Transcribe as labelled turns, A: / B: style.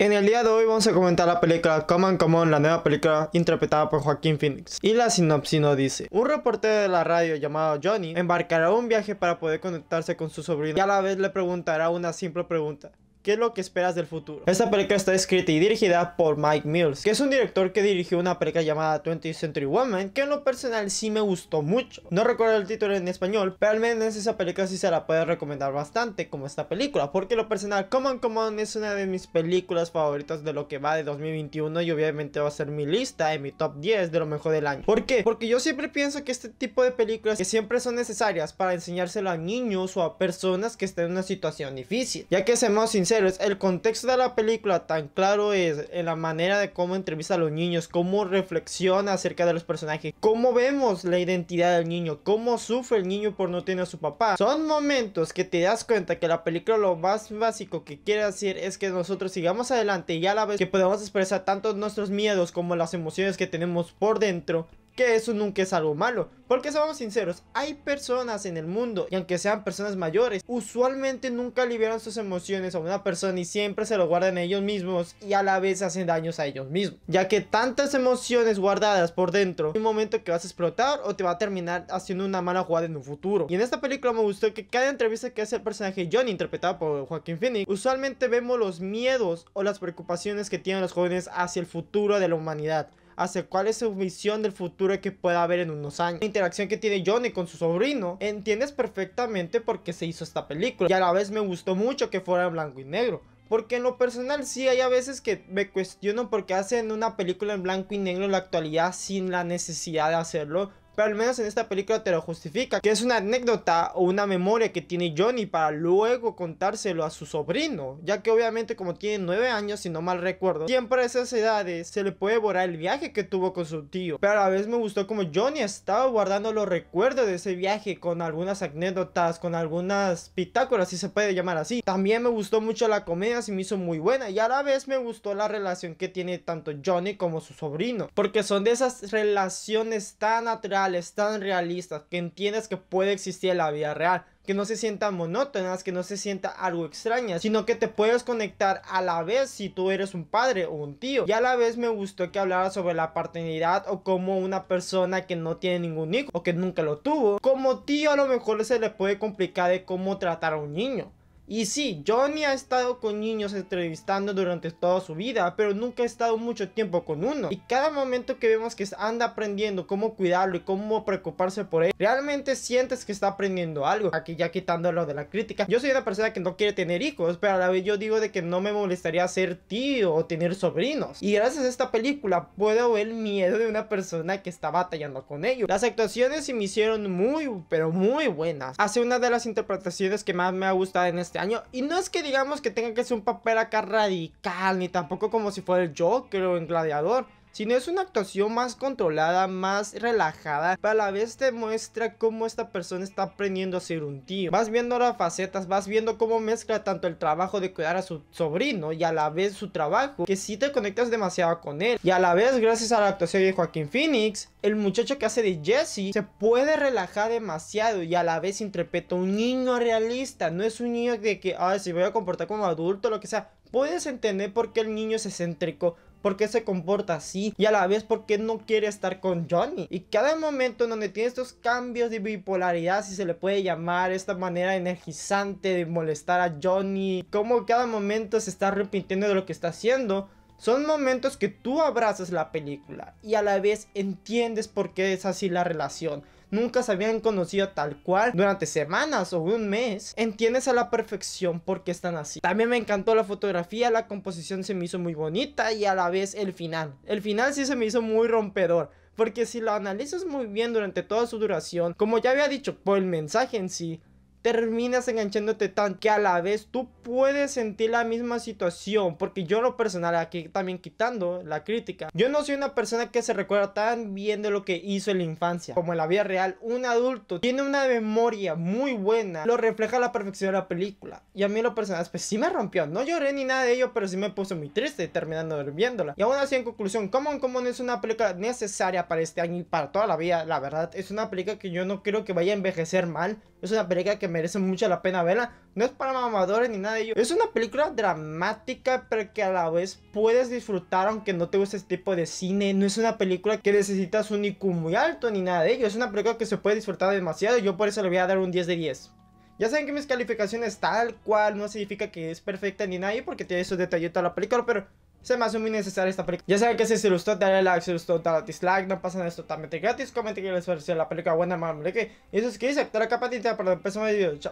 A: En el día de hoy vamos a comentar la película Common Common, la nueva película interpretada por Joaquín Phoenix. Y la sinopsis nos dice, un reportero de la radio llamado Johnny embarcará un viaje para poder conectarse con su sobrino y a la vez le preguntará una simple pregunta. ¿Qué es lo que esperas del futuro? Esta película está escrita y dirigida por Mike Mills, que es un director que dirigió una película llamada 20th Century Woman, que en lo personal sí me gustó mucho. No recuerdo el título en español, pero al menos esa película sí se la puede recomendar bastante como esta película, porque lo personal Common Common es una de mis películas favoritas de lo que va de 2021 y obviamente va a ser mi lista en mi top 10 de lo mejor del año. ¿Por qué? Porque yo siempre pienso que este tipo de películas que siempre son necesarias para enseñárselo a niños o a personas que estén en una situación difícil, ya que seamos sinceros el contexto de la película tan claro es en la manera de cómo entrevista a los niños, cómo reflexiona acerca de los personajes, cómo vemos la identidad del niño, cómo sufre el niño por no tener a su papá. Son momentos que te das cuenta que la película lo más básico que quiere hacer es que nosotros sigamos adelante y a la vez que podamos expresar tanto nuestros miedos como las emociones que tenemos por dentro que eso nunca es algo malo. Porque seamos sinceros, hay personas en el mundo, y aunque sean personas mayores, usualmente nunca liberan sus emociones a una persona y siempre se lo guardan a ellos mismos y a la vez hacen daños a ellos mismos. Ya que tantas emociones guardadas por dentro, en un momento que vas a explotar o te va a terminar haciendo una mala jugada en un futuro. Y en esta película me gustó que cada entrevista que hace el personaje Johnny, interpretado por Joaquín Phoenix, usualmente vemos los miedos o las preocupaciones que tienen los jóvenes hacia el futuro de la humanidad hacia cuál es su visión del futuro que pueda haber en unos años. La interacción que tiene Johnny con su sobrino, entiendes perfectamente por qué se hizo esta película y a la vez me gustó mucho que fuera en blanco y negro. Porque en lo personal sí hay a veces que me cuestiono Por qué hacen una película en blanco y negro en la actualidad sin la necesidad de hacerlo pero al menos en esta película te lo justifica, que es una anécdota o una memoria que tiene Johnny para luego contárselo a su sobrino, ya que obviamente como tiene 9 años, si no mal recuerdo, siempre a esas edades se le puede borrar el viaje que tuvo con su tío, pero a la vez me gustó como Johnny estaba guardando los recuerdos de ese viaje con algunas anécdotas, con algunas pitácoras, si se puede llamar así. También me gustó mucho la comedia, se me hizo muy buena y a la vez me gustó la relación que tiene tanto Johnny como su sobrino, porque son de esas relaciones tan naturales tan realistas, que entiendas que puede existir la vida real, que no se sientan monótonas, que no se sienta algo extraña, sino que te puedes conectar a la vez si tú eres un padre o un tío. Y a la vez me gustó que hablara sobre la paternidad o como una persona que no tiene ningún hijo o que nunca lo tuvo, como tío a lo mejor se le puede complicar de cómo tratar a un niño. Y sí, Johnny ha estado con niños entrevistando durante toda su vida, pero nunca ha estado mucho tiempo con uno. Y cada momento que vemos que anda aprendiendo cómo cuidarlo y cómo preocuparse por él, realmente sientes que está aprendiendo algo. Aquí ya quitando lo de la crítica. Yo soy una persona que no quiere tener hijos, pero a la vez yo digo de que no me molestaría ser tío o tener sobrinos. Y gracias a esta película puedo ver miedo de una persona que está batallando con ellos. Las actuaciones se me hicieron muy, pero muy buenas. Hace una de las interpretaciones que más me ha gustado en este este y no es que digamos que tenga que ser un papel acá radical, ni tampoco como si fuera el Joker o en Gladiador no es una actuación más controlada, más relajada, pero a la vez te muestra cómo esta persona está aprendiendo a ser un tío. Vas viendo las facetas, vas viendo cómo mezcla tanto el trabajo de cuidar a su sobrino y a la vez su trabajo, que si te conectas demasiado con él. Y a la vez, gracias a la actuación de Joaquín Phoenix, el muchacho que hace de Jesse se puede relajar demasiado y a la vez interpreta un niño realista, no es un niño de que, ah, si voy a comportar como adulto, lo que sea. Puedes entender por qué el niño es excéntrico, por qué se comporta así y a la vez por qué no quiere estar con Johnny. Y cada momento en donde tiene estos cambios de bipolaridad, si se le puede llamar, esta manera energizante de molestar a Johnny, como cada momento se está arrepintiendo de lo que está haciendo, son momentos que tú abrazas la película y a la vez entiendes por qué es así la relación. Nunca se habían conocido tal cual durante semanas o un mes. Entiendes a la perfección por qué están así. También me encantó la fotografía, la composición se me hizo muy bonita y a la vez el final. El final sí se me hizo muy rompedor. Porque si lo analizas muy bien durante toda su duración, como ya había dicho, por el mensaje en sí, terminas enganchándote tan que a la vez tú puedes sentir la misma situación. Porque yo, lo personal, aquí también quitando la crítica, yo no soy una persona que se recuerda tan bien de lo que hizo en la infancia. Como en la vida real, un adulto tiene una memoria muy buena, lo refleja a la perfección de la película. Y a mí, lo personal, pues sí me rompió. No lloré ni nada de ello, pero sí me puso muy triste terminando viéndola. Y aún así, en conclusión, como Common es una película necesaria para este año y para toda la vida. La verdad, es una película que yo no creo que vaya a envejecer mal. Es una película que merece mucho la pena verla. No es para mamadores ni nada de ello. Es una película dramática, pero que a la vez puedes disfrutar aunque no te guste este tipo de cine. No es una película que necesitas un IQ muy alto ni nada de ello. Es una película que se puede disfrutar demasiado. yo por eso le voy a dar un 10 de 10. Ya saben que mis calificaciones tal cual no significa que es perfecta ni nada ello porque tiene esos detallitos a la película, pero se me asumió muy necesaria esta película. Ya saben que si les gustó, dale like, si les gustó, dale dislike. No pasa nada, esto totalmente gratis. Comenten que les pareció la película buena, mala, Y todo activa la campanita para el próximo video. Chao.